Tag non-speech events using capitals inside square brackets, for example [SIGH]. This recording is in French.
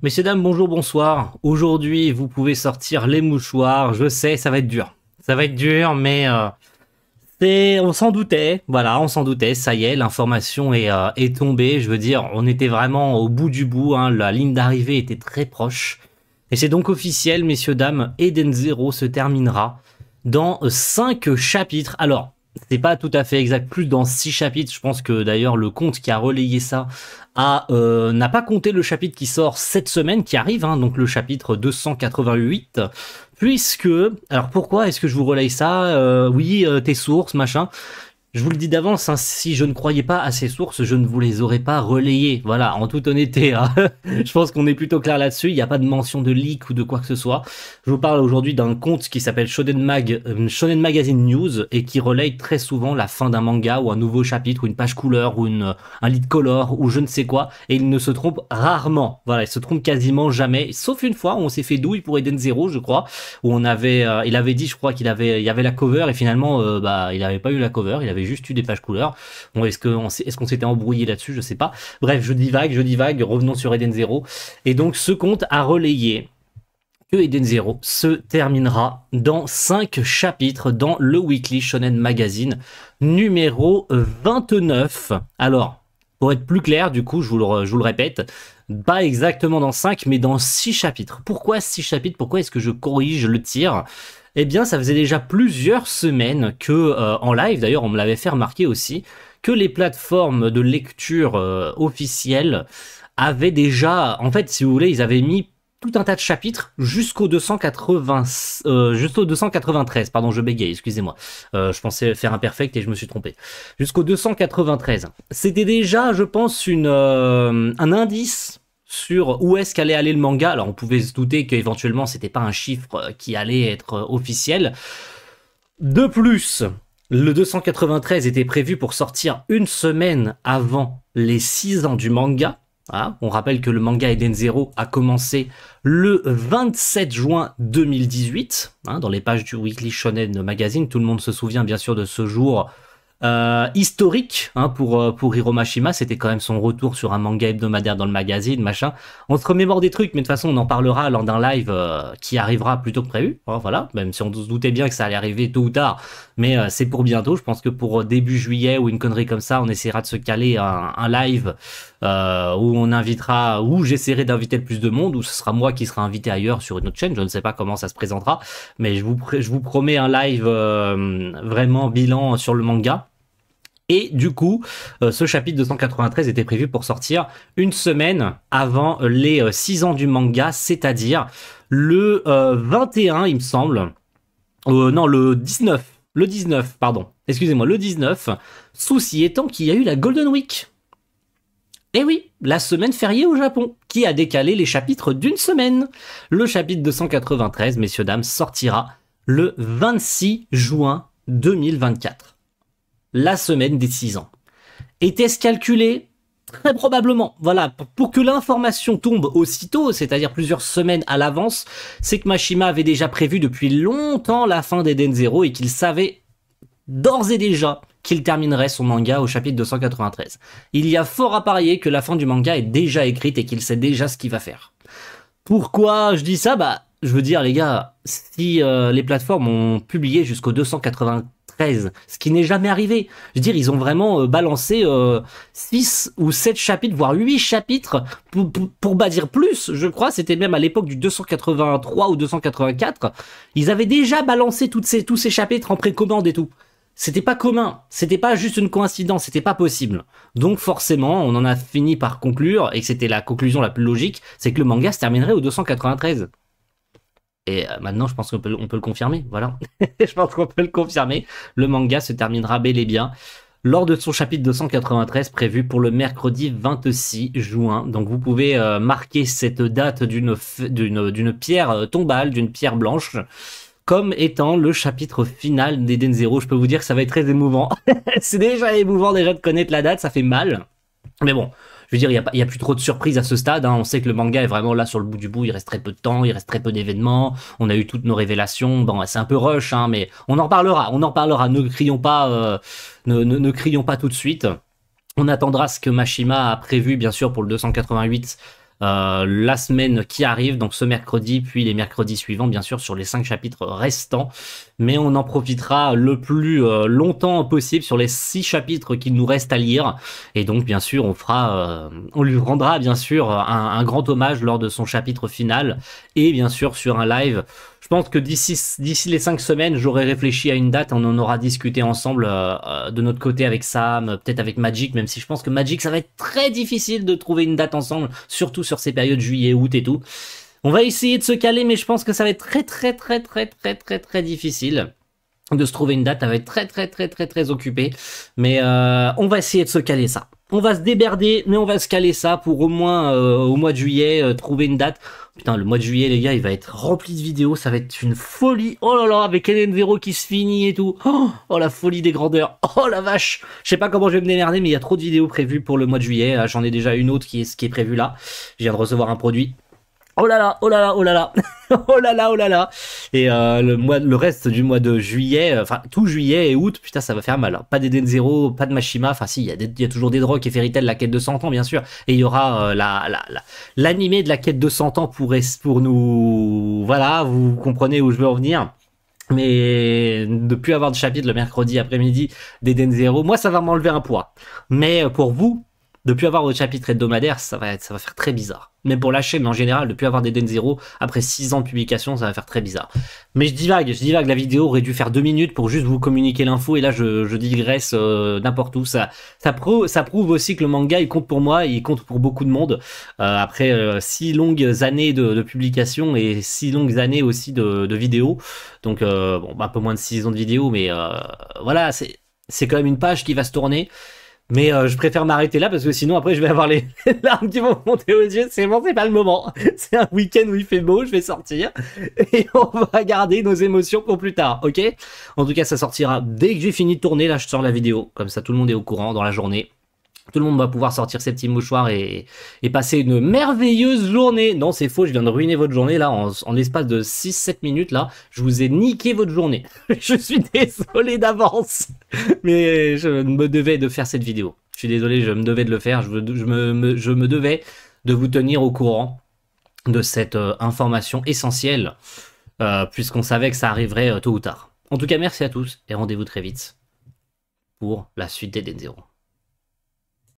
Messieurs, dames, bonjour, bonsoir. Aujourd'hui, vous pouvez sortir les mouchoirs. Je sais, ça va être dur. Ça va être dur, mais euh, on s'en doutait. Voilà, on s'en doutait. Ça y est, l'information est, euh, est, tombée. Je veux dire, on était vraiment au bout du bout. Hein. La ligne d'arrivée était très proche. Et c'est donc officiel, messieurs, dames, Eden Zero se terminera dans 5 euh, chapitres. Alors, c'est pas tout à fait exact, plus dans 6 chapitres. Je pense que d'ailleurs, le compte qui a relayé ça euh, n'a pas compté le chapitre qui sort cette semaine, qui arrive, hein, donc le chapitre 288, puisque, alors pourquoi est-ce que je vous relaye ça euh, Oui, euh, tes sources, machin. Je vous le dis d'avance, hein, si je ne croyais pas à ces sources, je ne vous les aurais pas relayées. Voilà, en toute honnêteté. Hein. [LAUGHS] je pense qu'on est plutôt clair là-dessus. Il n'y a pas de mention de leak ou de quoi que ce soit. Je vous parle aujourd'hui d'un compte qui s'appelle Shonen Mag, euh, Shonen Magazine News et qui relaye très souvent la fin d'un manga ou un nouveau chapitre ou une page couleur ou une, un lit de color ou je ne sais quoi. Et il ne se trompe rarement. Voilà, il se trompe quasiment jamais. Sauf une fois où on s'est fait douille pour Eden Zero, je crois, où on avait, euh, il avait dit, je crois qu'il avait, il y avait la cover et finalement, euh, bah, il n'avait pas eu la cover. Il juste eu des pages couleurs. Bon, est-ce qu'on s'était embrouillé là-dessus Je sais pas. Bref, je divague, je divague. Revenons sur Eden Zero. Et donc, ce compte a relayé que Eden Zero se terminera dans 5 chapitres dans le Weekly Shonen Magazine numéro 29. Alors, pour être plus clair, du coup, je vous le, je vous le répète, pas exactement dans 5, mais dans 6 chapitres. Pourquoi 6 chapitres Pourquoi est-ce que je corrige le tir eh bien, ça faisait déjà plusieurs semaines que, euh, en live d'ailleurs, on me l'avait fait remarquer aussi, que les plateformes de lecture euh, officielles avaient déjà, en fait, si vous voulez, ils avaient mis tout un tas de chapitres jusqu'au 280, euh, jusqu'au 293. Pardon, je bégaye, excusez-moi. je pensais faire un perfect et je me suis trompé. Jusqu'au 293. C'était déjà, je pense, une, un indice sur où est-ce qu'allait aller le manga. Alors on pouvait se douter qu'éventuellement c'était pas un chiffre euh, qui allait être euh, officiel. De plus, le 293 était prévu pour sortir une semaine avant les 6 ans du manga. Ah, on rappelle que le manga Eden Zero a commencé le 27 juin 2018, hein, dans les pages du Weekly Shonen Magazine. Tout le monde se souvient bien sûr de ce jour euh, historique hein, pour euh, pour Hiromashima. C'était quand même son retour sur un manga hebdomadaire dans le magazine, machin. On se remémore des trucs, mais de toute façon, on en parlera lors d'un live euh, qui arrivera plus tôt que prévu. Hein, voilà, même si on se doutait bien que ça allait arriver tôt ou tard, mais c'est pour bientôt. Je pense que pour début juillet ou une connerie comme ça, on essaiera de se caler un, un live. Euh, où on invitera, où j'essaierai d'inviter le plus de monde, où ce sera moi qui sera invité ailleurs sur une autre chaîne. Je ne sais pas comment ça se présentera, mais je vous, promets un live euh, vraiment bilan sur le manga. Et du coup, euh, ce chapitre 293 était prévu pour sortir une semaine avant les 6 ans du manga, c'est-à-dire le 21, il me semble. non, le 19. Le 19, pardon. Excusez-moi, le 19. Souci étant qu'il y a eu la Golden Week. Eh oui, la semaine fériée au Japon, qui a décalé les chapitres d'une semaine. Le chapitre 293, messieurs, dames, sortira le 26 juin 2024. La semaine des 6 ans. Était-ce calculé Très probablement. Voilà, pour que l'information tombe aussitôt, c'est-à-dire plusieurs semaines à l'avance, c'est que Mashima avait déjà prévu depuis longtemps la fin d'Eden Zero et qu'il savait d'ores et déjà qu'il terminerait son manga au chapitre 293. Il y a fort à parier que la fin du manga est déjà écrite et qu'il sait déjà ce qu'il va faire. Pourquoi je dis ça Bah, je veux dire les gars, si euh, les plateformes ont publié jusqu'au 293, ce qui n'est jamais arrivé. Je veux dire, ils ont vraiment euh, balancé 6 euh, ou 7 chapitres, voire 8 chapitres, pour, pour, dire plus, je crois, c'était même à l'époque du 283 ou 284, ils avaient déjà balancé toutes ces, tous ces chapitres en précommande et tout c'était pas commun, c'était pas juste une coïncidence, c'était pas possible. Donc forcément, on en a fini par conclure, et c'était la conclusion la plus logique, c'est que le manga se terminerait au 293. Et euh, maintenant, je pense qu'on peut, le confirmer, voilà. [LAUGHS] je pense qu'on peut le confirmer. Le manga se terminera bel et bien lors de son chapitre 293 prévu pour le mercredi 26 juin. Donc vous pouvez euh, marquer cette date d'une pierre euh, tombale, d'une pierre blanche comme étant le chapitre final d'Eden Zero. Je peux vous dire que ça va être très émouvant. [LAUGHS] c'est déjà émouvant déjà de connaître la date, ça fait mal. Mais bon, je veux dire, il n'y a, plus trop de surprises à ce stade. Hein. On sait que le manga est vraiment là sur le bout du bout. Il reste très peu de temps, il reste très peu d'événements. On a eu toutes nos révélations. Bon, c'est un peu rush, hein, mais on en parlera. On en parlera. Ne crions pas, euh, ne, ne, crions pas tout de suite. On attendra ce que Mashima a prévu, bien sûr, pour le 288 euh, la semaine qui arrive, donc ce mercredi, puis les mercredis suivants, bien sûr, sur les cinq chapitres restants. Mais on en profitera le plus euh, longtemps possible sur les six chapitres qu'il nous reste à lire. Et donc, bien sûr, on fera, euh, on lui rendra bien sûr un, un grand hommage lors de son chapitre final et bien sûr sur un live je pense que d'ici les cinq semaines, j'aurai réfléchi à une date. On en aura discuté ensemble euh, euh, de notre côté avec Sam, euh, peut-être avec Magic, même si je pense que Magic, ça va être très difficile de trouver une date ensemble, surtout sur ces périodes juillet, août et tout. On va essayer de se caler, mais je pense que ça va être très très très très très très très difficile de se trouver une date. Ça va être très très très très très occupé, mais on va essayer de se caler ça on va se déberder, mais on va se caler ça pour au moins euh, au mois de juillet euh, trouver une date. Putain, le mois de juillet, les gars, il va être rempli de vidéos, ça va être une folie. Oh là là, avec Hélène Vero qui se finit et tout. Oh, oh, la folie des grandeurs. Oh la vache. Je sais pas comment je vais me démerder, mais il y a trop de vidéos prévues pour le mois de juillet. Euh, j'en ai déjà une autre qui est, qui est prévue là. Je viens de recevoir un produit oh là là, oh là là, oh là là, [LAUGHS] oh là là, oh là là. Et euh, le, mois, le reste du mois de juillet, euh, enfin tout juillet et août, putain, ça va faire mal. Hein. Pas d'Eden Zero, pas de Mashima, enfin si, il y, y, a toujours des drogues et Fairy la quête de 100 ans, bien sûr. Et il y aura euh, la, l'animé la, de la quête de 100 ans pour, pour nous. Voilà, vous comprenez où je veux en venir. Mais de plus avoir de chapitre le mercredi après-midi d'Eden Zero, moi ça va m'enlever un poids. Mais euh, pour vous, de plus avoir votre chapitre hebdomadaire, ça va, être, ça va faire très bizarre. Mais pour la mais en général, de plus avoir des Den Zero après six ans de publication, ça va faire très bizarre. Mais je divague, je divague. La vidéo aurait dû faire deux minutes pour juste vous communiquer l'info, et là, je, je digresse euh, n'importe où. Ça, ça, prouve ça prouve aussi que le manga, il compte pour moi, il compte pour beaucoup de monde. Euh, après euh, six longues années de, publication et six longues années aussi de, de vidéos, donc bon, un peu moins de six ans de vidéos, mais voilà, c'est quand même une page qui va se tourner. Mais euh, je préfère m'arrêter là parce que sinon après je vais avoir les [LAUGHS] larmes qui vont monter aux yeux. C'est bon, c'est pas le moment. [LAUGHS] C'est un week-end où il fait beau, je vais sortir [LAUGHS] et on va garder nos émotions pour plus tard, ok En tout cas, ça sortira dès que j'ai fini de tourner. Là, je sors la vidéo, comme ça tout le monde est au courant dans la journée. Tout le monde va pouvoir sortir ses petits mouchoirs et, passer une merveilleuse journée. Non, c'est faux, je viens de ruiner votre journée là en, l'espace de 6-7 minutes là. Je vous ai niqué votre journée. [LAUGHS] je suis désolé d'avance, mais je me devais de faire cette vidéo. Je suis désolé, je me devais de le faire. Je, me, devais de vous tenir au courant de cette euh, information essentielle, euh, puisqu'on savait que ça arriverait euh, tôt ou tard. En tout cas, merci à tous et rendez-vous très vite pour la suite des Denzero.